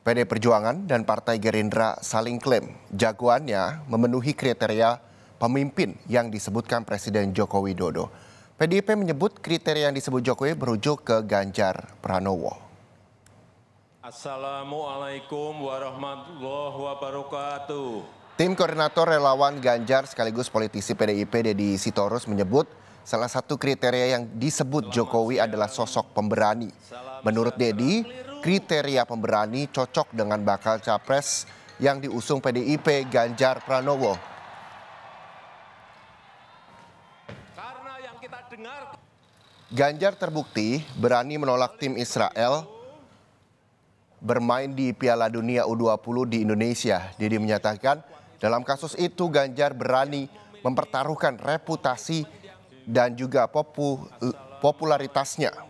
PD Perjuangan dan Partai Gerindra saling klaim jagoannya memenuhi kriteria pemimpin yang disebutkan Presiden Joko Widodo. PDIP menyebut kriteria yang disebut Jokowi berujuk ke Ganjar Pranowo. Assalamualaikum warahmatullahi wabarakatuh. Tim koordinator relawan Ganjar sekaligus politisi PDIP Deddy Sitorus menyebut salah satu kriteria yang disebut Jokowi adalah sosok pemberani. Menurut Dedi, kriteria pemberani cocok dengan bakal capres yang diusung PDIP Ganjar Pranowo. Ganjar terbukti berani menolak tim Israel bermain di Piala Dunia U20 di Indonesia. Didi menyatakan dalam kasus itu Ganjar berani mempertaruhkan reputasi dan juga popularitasnya.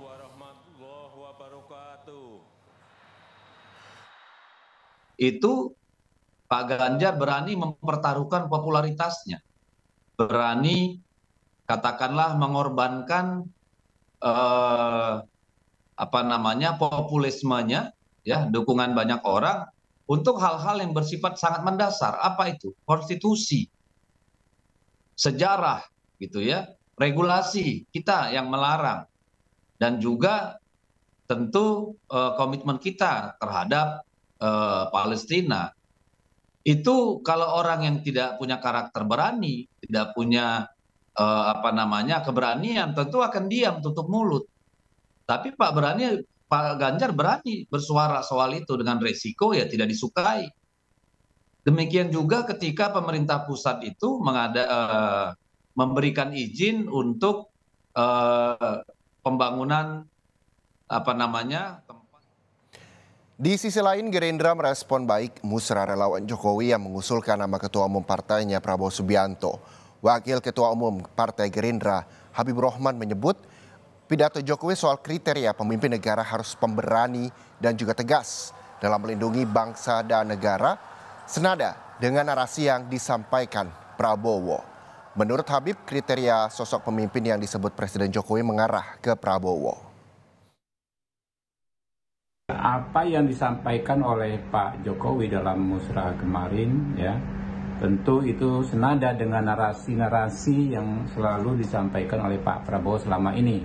itu Pak Ganjar berani mempertaruhkan popularitasnya. Berani katakanlah mengorbankan eh, apa namanya populismenya ya, dukungan banyak orang untuk hal-hal yang bersifat sangat mendasar. Apa itu? Konstitusi. Sejarah gitu ya. Regulasi kita yang melarang dan juga tentu eh, komitmen kita terhadap Eh, palestina itu kalau orang yang tidak punya karakter berani tidak punya eh, apa namanya keberanian tentu akan diam tutup mulut tapi pak berani pak ganjar berani bersuara soal itu dengan resiko ya tidak disukai demikian juga ketika pemerintah pusat itu mengada uh, memberikan izin untuk uh, pembangunan apa namanya di sisi lain, Gerindra merespon baik musra relawan Jokowi yang mengusulkan nama Ketua Umum Partainya Prabowo Subianto. Wakil Ketua Umum Partai Gerindra Habib Rohman menyebut pidato Jokowi soal kriteria pemimpin negara harus pemberani dan juga tegas dalam melindungi bangsa dan negara senada dengan narasi yang disampaikan Prabowo. Menurut Habib, kriteria sosok pemimpin yang disebut Presiden Jokowi mengarah ke Prabowo apa yang disampaikan oleh Pak Jokowi dalam musrah kemarin ya tentu itu senada dengan narasi-narasi yang selalu disampaikan oleh Pak Prabowo selama ini.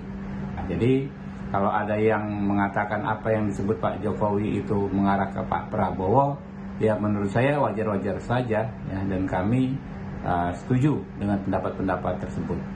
Nah, jadi kalau ada yang mengatakan apa yang disebut Pak Jokowi itu mengarah ke Pak Prabowo, ya menurut saya wajar-wajar saja ya dan kami uh, setuju dengan pendapat-pendapat tersebut.